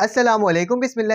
असलम बिसमिल्ल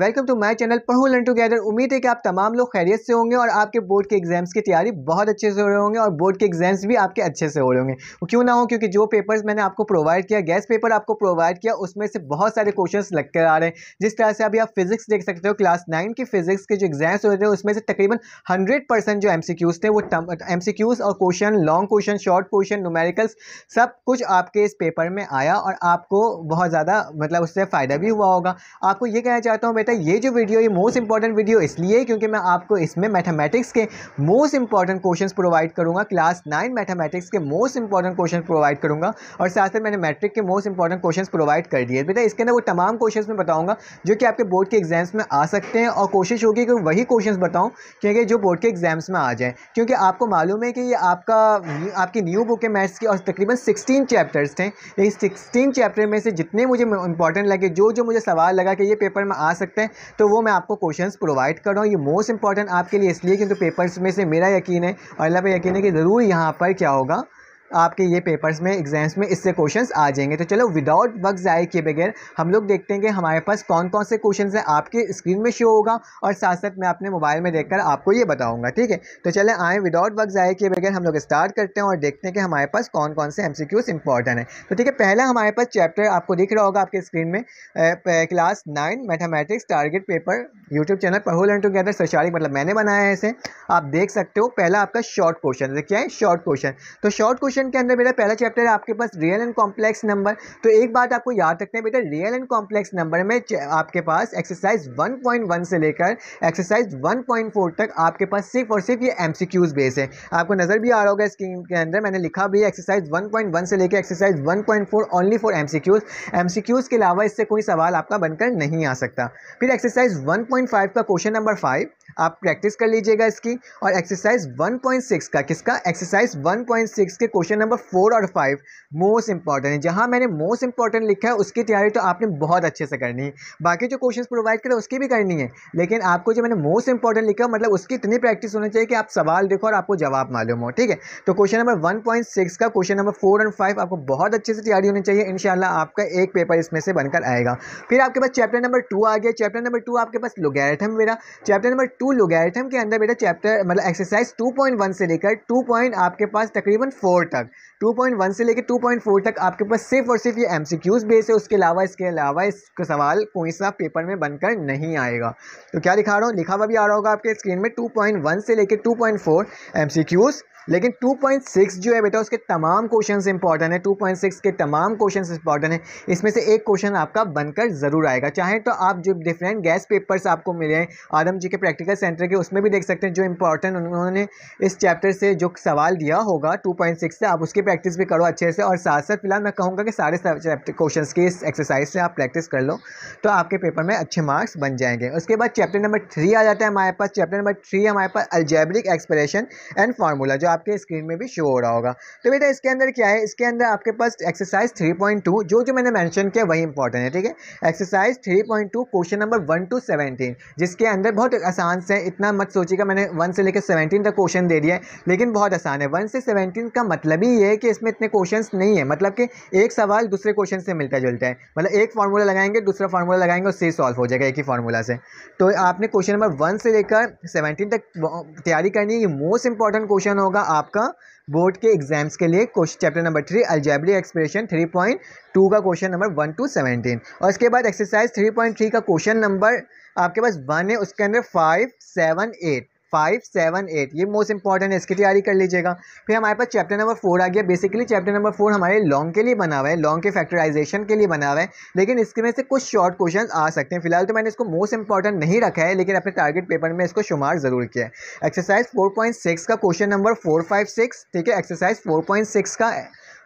welcome to my channel पढ़ो learn together उम्मीद है कि आप तमाम लोग खैरियत से होंगे और आपके बोर्ड के एग्जाम्स की तैयारी बहुत अच्छे से हो रहे होंगे और बोर्ड के एग्जाम्स भी आपके अच्छे से हो रहे होंगे क्यों ना हो क्योंकि जो पेपर्स मैंने आपको प्रोवाइड किया गैस पेपर आपको प्रोवाइड किया उसमें से बहुत सारे क्वेश्चन लग कर आ रहे हैं जिस तरह से अभी आप फिजिक्स देख सकते हो क्लास नाइन की फिजिक्स के जो एग्जाम्स हो रहे हैं उसमें से तकरीबन हंड्रेड जो एम थे वो एम और question long question short question numericals सब कुछ आपके इस पेपर में आया और आपको बहुत ज़्यादा मतलब उससे फ़ायदा भी हुआ हुआ होगा आपको ये कहना चाहता हूँ बेटा ये जो वीडियो ये मोस्ट इंपॉर्टेंट वीडियो इसलिए क्योंकि मैं आपको इसमें मैथमेटिक्स के मोस्ट इंपॉर्टेंट क्वेश्चन प्रोवाइड करूँगा क्लास नाइन मैथमेटिक्स के मोस्ट इंपॉर्टेंट क्वेश्चन प्रोवाइड करूँगा और साथ साथ मैंने मैट्रिक के मोस्ट इंपॉर्टेंट क्वेश्चन प्रोवाइड कर दिए बेटा इसके अंदर वो तमाम क्वेश्चन में बताऊँगा जो कि आपके बोर्ड के एग्जाम्स में आ सकते हैं और कोशिश होगी कि वही क्वेश्चन बताऊँ क्योंकि जो बोर्ड के एग्जाम्स में आ जाए क्योंकि आपको मालूम है कि ये आपका आपकी न्यू बुक है मैथ्स की और तकरीबन सिक्सटीन चैप्टर्स थे इस सिक्सटीन चैप्टर में से जितने मुझे इंपॉर्टेंट लगे जो जो मुझे सवाल लगा कि ये पेपर में आ सकते हैं तो वो मैं आपको क्वेश्चंस प्रोवाइड कर रहा हूँ ये मोस्ट इंपॉर्टेंट आपके लिए इसलिए क्योंकि पेपर्स में से मेरा यकीन है और अल्लाह पर यकीन है कि ज़रूर यहाँ पर क्या होगा आपके ये पेपर्स में एग्जाम्स में इससे क्वेश्चन आ जाएंगे तो चलो विदाउट वक्त ज़ाय किए बगैर हम लोग देखते हैं कि हमारे पास कौन कौन से क्वेश्चन हैं आपके स्क्रीन में शो होगा और साथ साथ मैं अपने मोबाइल में देखकर आपको ये बताऊँगा ठीक है तो चले आए विदाउट वक्त ज़ाय के बगैर हम लोग स्टार्ट करते हैं और देखते हैं कि हमारे पास कौन कौन से एम सी क्यूज़ इंपॉर्टेंट तो ठीक है पहला हमारे पास चैप्टर आपको दिख रहा होगा आपके स्क्रीन में class nine mathematics target paper YouTube channel पर होल एंड टूगेदर सोशालिक मतलब मैंने बनाया है इसे आप देख सकते हो पहला आपका शॉर्ट क्वेश्चन क्या है शॉर्ट क्वेश्चन तो शॉर्ट क्वेश्चन क्वेश्चन के अंदर बेटा पहला चैप्टर है आपके पास रियल एंड कॉम्प्लेक्स नंबर तो एक बात आपको याद रखना है बेटा रियल एंड कॉम्प्लेक्स नंबर में आपके पास एक्सरसाइज 1.1 से लेकर एक्सरसाइज 1.4 तक आपके पास सिर्फ और सिर्फ ये एम सी क्यूज बेस है आपको नज़र भी आ रहा होगा स्क्रीन के अंदर मैंने लिखा भी एक्सरसाइज वन से लेकर exercise 1.4 only for M C के अलावा इससे कोई सवाल आपका बनकर नहीं आ सकता फिर एक्सरसाइज 1.5 का क्वेश्चन नंबर फाइव आप प्रैक्टिस कर लीजिएगा इसकी और एक्सरसाइज 1.6 का किसका एक्सरसाइज 1.6 के क्वेश्चन नंबर फोर और फाइव मोस्ट इंपॉर्टेंट है जहाँ मैंने मोस्ट इंपॉर्टेंट लिखा है उसकी तैयारी तो आपने बहुत अच्छे से करनी है बाकी जो क्वेश्चन प्रोवाइड करें उसकी भी करनी है लेकिन आपको जो मैंने मोस्ट इंपॉर्टेंट लिखा है मतलब उसकी इतनी प्रैक्टिस होनी चाहिए कि आप सवाल देखो और आपको जवाब मालूम हो ठीक है तो क्वेश्चन नंबर वन का question number four and five आपको बहुत अच्छे से तैयारी होनी चाहिए इन आपका एक पेपर इसमें से बनकर आएगा फिर आपके पास चैप्टर नंबर टू आ गया चैप्टर नंबर टू आपके पास लोगैरिथम मेरा चैप्टर नंबर टू लोगैरिथम के अंदर बेटा चैप्टर मतलब एक्सरसाइज 2.1 से लेकर 2 पॉइंट आपके पास तकरीबन 4 तक 2.1 से लेकर 2.4 तक आपके पास सिर्फ और सिर्फ ये एम सी क्यूज बेस है उसके अलावा इसके अलावा इसका सवाल कोई सा पेपर में बनकर नहीं आएगा तो क्या लिखा रहा हूँ लिखा हुआ भी आ रहा होगा आपके स्क्रीन में टू से लेकर टू पॉइंट फोर लेकिन 2.6 जो है बेटा उसके तमाम क्वेश्चन इंपॉर्टेंट है 2.6 के तमाम क्वेश्चन इंपॉर्टेंट हैं इसमें से एक क्वेश्चन आपका बनकर ज़रूर आएगा चाहे तो आप जो डिफरेंट गैस पेपर्स आपको मिले हैं आदम जी के प्रैक्टिकल सेंटर के उसमें भी देख सकते हैं जो इंपॉर्टेंट उन्होंने इस चैप्टर से जो सवाल दिया होगा टू से आप उसकी प्रैक्टिस भी करो अच्छे से और साथ साथ फिलहाल मैं कहूँगा कि सारे चैप्टर क्वेश्चन की इस एक्सरसाइज से आप प्रैक्टिस कर लो तो आपके पेपर में अच्छे मार्क्स बन जाएंगे उसके बाद चैप्टर नंबर थ्री आ जाता है हमारे पास चैप्टर नंबर थ्री हमारे पास अल्जेब्रिक एक्सप्रेशन एंड फार्मूला जो आपके स्क्रीन में भी शो हो रहा होगा तो बेटा इसके अंदर क्या है इसके अंदर आपके पास एक्सरसाइज 3.2 जो जो मैंने मेंशन किया वही इंपॉर्टेंट है ठीक है exercise 3.2 question number one to seventeen जिसके अंदर बहुत आसान से इतना मत सोचिएगा मैंने वन से लेकर सेवनटीन तक क्वेश्चन दे दिया है लेकिन बहुत आसान है वन से सेवनटीन का मतलब ही ये है कि इसमें इतने क्वेश्चन नहीं है मतलब कि एक सवाल दूसरे क्वेश्चन से मिलता जुलता है मतलब एक फार्मूला लगाएंगे दूसरा फार्मूला लगाएंगे और उससे सॉल्व हो जाएगा एक ही फार्मूला से तो आपने क्वेश्चन नंबर वन से लेकर सेवनटीन तक तैयारी करनी है मोस्ट इंपॉर्टेंट क्वेश्चन होगा होगा आपका बोर्ड के एग्जाम्स के लिए question chapter number three algebraic expression three point two का question number one to seventeen और इसके बाद एक्सरसाइज थ्री पॉइंट थ्री का क्वेश्चन नंबर आपके पास वन है उसके अंदर five seven eight five seven eight ये मोस्ट इंपॉर्टेंट है इसकी तैयारी कर लीजिएगा फिर हमारे पास चैप्टर नंबर फोर आ गया बेसिकली चैप्टर नंबर फोर हमारे लॉन्ग के लिए बना हुआ है लॉन्ग के फैक्टराइजेशन के लिए बना हुआ है लेकिन इसके में से कुछ शॉर्ट क्वेश्चन आ सकते हैं फिलहाल तो मैंने इसको मोस्ट इंपॉर्टेंट नहीं रखा है लेकिन अपने टारगेट पेपर में इसको शुमार जरूर किया है एक्सरसाइज फोर पॉइंट सिक्स का question number four five six ठीक है एक्सरसाइज फोर पॉइंट सिक्स का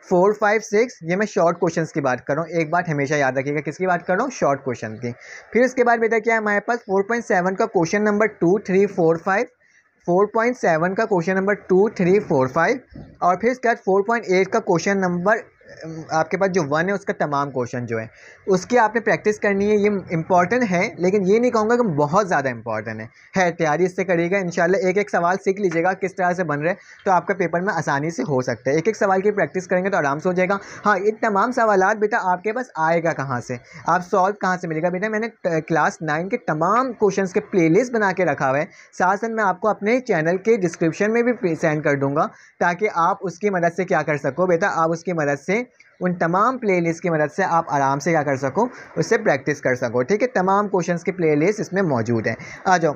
फोर फाइव सिक्स ये मैं शॉर्ट क्वेश्चंस की बात कर रहा हूँ एक बात हमेशा याद रखिएगा किसकी बात कर रहा हूँ शॉर्ट क्वेश्चन की फिर इसके बाद बेटा क्या है हमारे पास फोर पॉइंट सेवन का question number two three four five four point seven का question number two three four five और फिर इसके बाद फोर पॉइंट एट का क्वेश्चन नंबर आपके पास जो वन है उसका तमाम क्वेश्चन जो है उसकी आपने प्रैक्टिस करनी है ये इंपॉर्टेंट है लेकिन ये नहीं कहूँगा कि बहुत ज़्यादा इंपॉर्टेंट है है तैयारी इससे करिएगा इन एक एक सवाल सीख लीजिएगा किस तरह से बन रहे तो आपका पेपर में आसानी से हो सकता है एक एक सवाल की प्रैक्टिस करेंगे तो आराम से हो जाएगा हाँ ये तमाम सवाल बेटा आपके पास आएगा कहाँ से आप सॉल्व कहाँ से मिलेगा बेटा मैंने क्लास नाइन के तमाम क्वेश्चन के प्ले बना के रखा हुआ है साथ साथ मैं आपको अपने चैनल के डिस्क्रिप्शन में भी सेंड कर दूँगा ताकि आप उसकी मदद से क्या कर सको बेटा आप उसकी मदद से उन तमाम प्लेलिस्ट की मदद से आप आराम से क्या कर सको उससे प्रैक्टिस कर सको ठीक है तमाम क्वेश्चंस की प्लेलिस्ट इसमें मौजूद है आ जाओ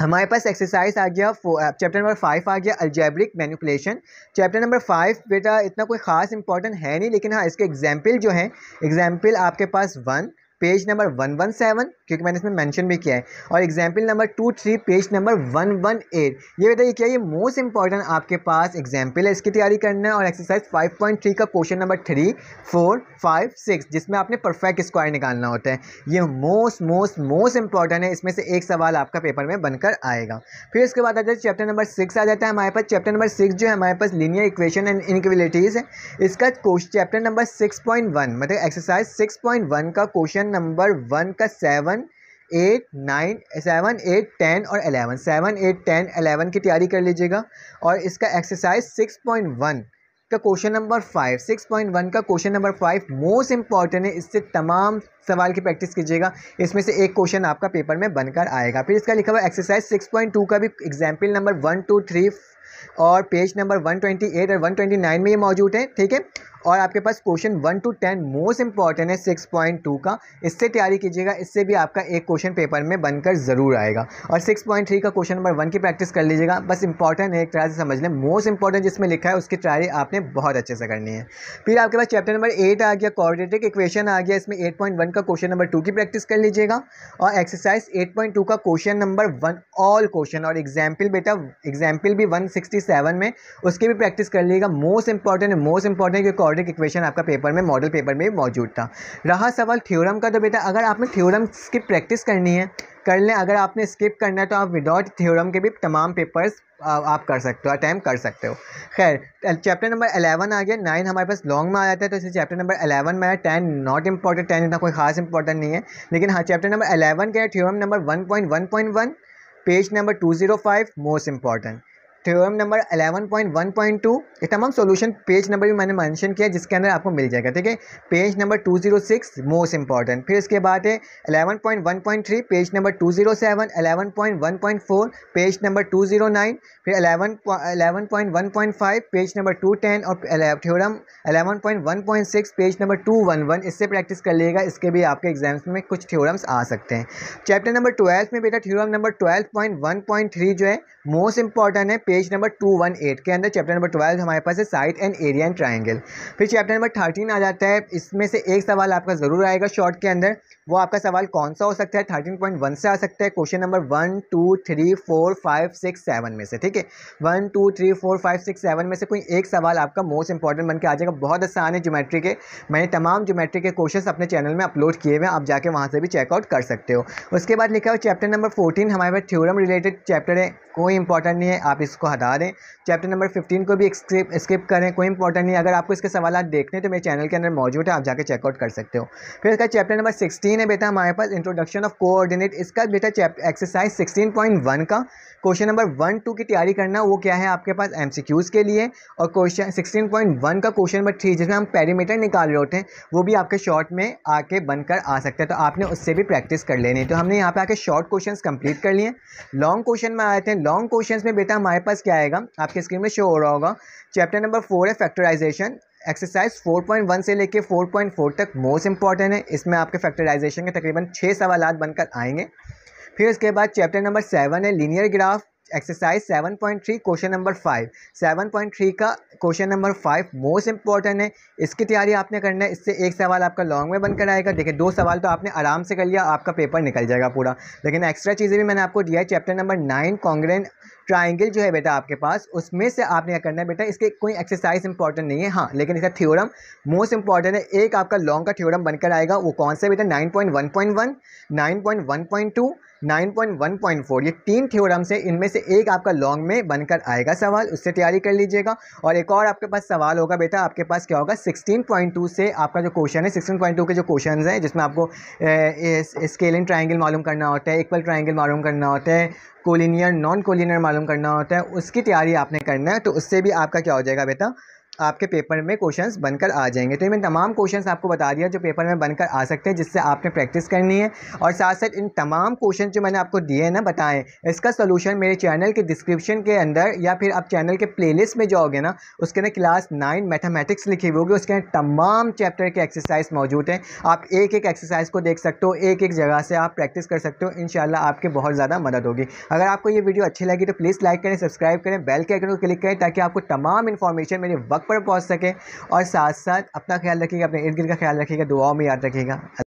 हमारे पास एक्सरसाइज आ गया चैप्टर नंबर फाइव आ गया algebraic manipulation chapter number five बेटा इतना कोई ख़ास इंपॉर्टेंट है नहीं लेकिन हाँ इसके एग्जाम्पल जो हैं एग्जाम्पल आपके पास one page number one one seven क्योंकि मैंने इसमें मेंशन भी किया है और example number two three page number one one eight ये बताइए क्या ये मोस्ट इंपॉर्टेंट आपके पास एग्जाम्पल है इसकी तैयारी करना और एक्सरसाइज फाइव पॉइंट थ्री का question number three four five six जिसमें आपने परफेक्ट स्क्वायर निकालना होता है ये मोस्ट मोस्ट मोस्ट इंपॉर्टेंट है इसमें से एक सवाल आपका पेपर में बनकर आएगा फिर इसके बाद आता है चैप्टर नंबर सिक्स आ जाता है हमारे पास चैप्टर नंबर सिक्स जो है हमारे पास लीनियर इक्वेशन एंड इनक्वलिटीज़ है इसका चैप्टर नंबर सिक्स मतलब एक्सरसाइज सिक्स का क्वेश्चन नंबर वन का seven eight nine seven eight ten और eleven seven eight ten eleven की तैयारी कर लीजिएगा और इसका एक्सरसाइज सिक्स पॉइंट वन का question number five six point one का question number five most important है इससे तमाम सवाल की प्रैक्टिस कीजिएगा इसमें से एक क्वेश्चन आपका पेपर में बनकर आएगा फिर इसका लिखा हुआ एक्सरसाइज सिक्स पॉइंट टू का भी example number one two three और page number one twenty eight और वन ट्वेंटी नाइन में ये मौजूद है ठीक है और आपके पास question one to ten most important है सिक्स पॉइंट टू का इससे तैयारी कीजिएगा इससे भी आपका एक क्वेश्चन पेपर में बनकर ज़रूर आएगा और सिक्स पॉइंट थ्री का क्वेश्चन नंबर वन की प्रैक्टिस कर लीजिएगा बस इंपॉर्टेंट है एक तरह से समझ लें मोस्ट इंपॉर्टेंट जिसमें लिखा है उसकी तैयारी आपने बहुत अच्छे से करनी है फिर आपके पास चैप्टर नंबर एट आ गया कॉर्डिनेटिक इक्वेशन आ गया इसमें एट पॉइंट वन का क्वेश्चन नंबर टू की प्रैक्टिस कर लीजिएगा और एक्सरसाइज एट पॉइंट टू का question number one all question और एग्जाम्पल बेटा एग्जाम्पल भी वन सिक्सटी सेवन में उसकी भी प्रैक्टिस कर लीजिएगा मोस्ट इंपॉर्टेंट मोस्ट इंपॉर्टेंट क्योंकि क्वाड्रेटिक इक्वेशन आपका पेपर में मॉडल पेपर में मौजूद था रहा सवाल थ्योरम का तो बेटा अगर आपने थ्योरम की प्रैक्टिस करनी है कर लें अगर आपने स्किप करना है तो आप विदाउट थ्योरम के भी तमाम पेपर्स आप कर सकते हो अटैम्प कर सकते हो खैर चैप्टर नंबर अलेवन आ गया नाइन हमारे पास लॉन्ग में आ जाता है तो इसे चैप्टर नंबर अलेवन में आया टेन नॉट इम्पॉर्टेंट टेन इतना कोई खास इंपॉर्टेंट नहीं है लेकिन हाँ चैप्टर नंबर अलेवन के theorem number one point one point one page number two zero five most important theorem number 11.1.2 ये तमाम सॉल्यूशन पेज नंबर भी मैंने मेंशन किया जिसके अंदर आपको मिल जाएगा ठीक है पेज नंबर 206 मोस्ट इंपॉर्टेंट फिर इसके बाद है 11.1.3 पेज नंबर 207 11.1.4 पेज नंबर 209 फिर 11 11.1.5 पेज नंबर 210 और थ्योरम 11.1.6 पेज नंबर 211 इससे प्रैक्टिस कर लिएगा इसके भी आपके एग्जाम्स में कुछ थ्योरम्स आ सकते हैं चैप्टर नंबर ट्वेल्व में बेटा थ्योरम नंबर ट्वेल्व जो है मोस्ट इंपॉर्टेंट है page number two one eight के अंदर चैप्टर नंबर ट्वेल्व हमारे पास है side and area and triangle फिर चैप्टर नंबर थर्टीन आ जाता है इसमें से एक सवाल आपका ज़रूर आएगा शॉर्ट के अंदर वो आपका सवाल कौन सा हो सकता है थर्टीन पॉइंट वन से आ सकता है question number one two three four five six seven में से ठीक है one two three four five six seven में से कोई एक सवाल आपका मोस्ट इंपॉर्टेंट बन के आ जाएगा बहुत आसान है ज्योमेट्री के मैंने तमाम ज्योमेट्री के क्वेश्चन अपने चैनल में अपलोड किए हुए हैं आप जाके वहाँ से भी चेकआउट कर सकते हो उसके बाद लिखा हुआ चैप्टर नंबर फोर्टीन हमारे पास थ्योरम रिलेटेड चैप्टर है कोई इंपॉर्टेंट नहीं है आप इस को हटा दें चैप्टर नंबर फिफ्टीन को भी स्किप करें कोई इंपॉर्टेंट नहीं अगर आपको इसके सवाल देखने तो मेरे चैनल के अंदर मौजूद है आप जाकर चेकआउट कर सकते हो फिर इसका चैप्टर नंबर सिक्सटीन है बेटा हमारे पास इंट्रोडक्शन ऑफ कोऑर्डिनेट इसका बेटा एक्सरसाइज सिक्सटीन पॉइंट वन का क्वेश्चन नंबर वन टू की तैयारी करना वो क्या है आपके पास एम सी क्यूज़ के लिए और क्वेश्चन सिक्सटीन पॉइंट वन का क्वेश्चन नंबर थ्री जिसमें हम पेरीमीटर निकाल रहे होते हैं वो भी आपके शॉर्ट में आके बनकर आ सकता है तो आपने उससे भी प्रैक्टिस कर लेनी तो हमने यहाँ पे आके शॉर्ट क्वेश्चन कंप्लीट कर लिए लॉन्ग क्वेश्चन में आए थे लॉन्ग क्वेश्चन में बेटा हमारे पास पास क्या आएगा आपके स्क्रीन में शो हो रहा होगा चैप्टर नंबर फोर है फैक्टराइजेशन एक्सरसाइज 4.1 से लेके 4.4 तक मोस्ट इंपॉर्टेंट है इसमें आपके फैक्टराइजेशन के तकरीबन छः सवाल बनकर आएंगे फिर उसके बाद चैप्टर नंबर सेवन है linear graph exercise 7.3 question number five 7.3 का question number five most important है इसकी तैयारी आपने करना है इससे एक सवाल आपका लॉन्ग में बनकर आएगा देखिए दो सवाल तो आपने आराम से कर लिया आपका पेपर निकल जाएगा पूरा लेकिन एक्स्ट्रा चीज़ें भी मैंने आपको दिया है chapter number nine congruent triangle जो है बेटा आपके पास उसमें से आपने क्या करना है बेटा इसके कोई एक्सरसाइज इंपॉर्टेंट नहीं है हाँ लेकिन इसका थ्योरम मोस्ट इंपॉर्टेंट है एक आपका लॉन्ग का थ्योरम बनकर आएगा वो कौन सा बेटा nine point one point one nine point one point two nine point one point four ये तीन थ्योरम्स हैं इनमें से एक आपका लॉन्ग में बनकर आएगा सवाल उससे तैयारी कर लीजिएगा और एक और आपके पास सवाल होगा बेटा आपके पास क्या होगा सिक्सटीन पॉइंट टू से आपका जो क्वेश्चन है सिक्सटीन पॉइंट टू के जो क्वेश्चन हैं जिसमें आपको स्केलिंग ट्राइंगल मालूम करना होता है इक्वल ट्राइंगल मालूम करना होता है कोलिनियर नॉन कोलिनियर मालूम करना होता है उसकी तैयारी आपने करना है तो उससे भी आपका क्या हो जाएगा बेटा आपके पेपर में क्वेश्चंस बनकर आ जाएंगे तो ये मैंने तमाम क्वेश्चंस आपको बता दिया जो पेपर में बनकर आ सकते हैं जिससे आपने प्रैक्टिस करनी है और साथ साथ इन तमाम क्वेश्चन जो मैंने आपको दिए हैं ना बताएं इसका सोल्यूशन मेरे चैनल के डिस्क्रिप्शन के अंदर या फिर आप चैनल के प्ले में जाओगे ना उसके अंदर क्लास नाइन मैथमेटिक्स लिखी होगी उसके अंदर तमाम चैप्टर के एक्सरसाइज मौजूद हैं आप एक एक एक्सरसाइज को देख सकते हो एक एक जगह से आप प्रैक्टिस कर सकते हो इन आपकी बहुत ज़्यादा मदद होगी अगर आपको ये वीडियो अच्छी लगी तो प्लीज़ लाइक करें सब्सक्राइब करें बेल के आइकन को क्लिक करें ताकि आपको तमाम इन्फॉर्मेशन मेरे वक्त पर पहुँच सके और साथ साथ अपना ख्याल रखिएगा अपने इर्द गिर्द का ख्याल रखिएगा दुआओं में याद रखिएगा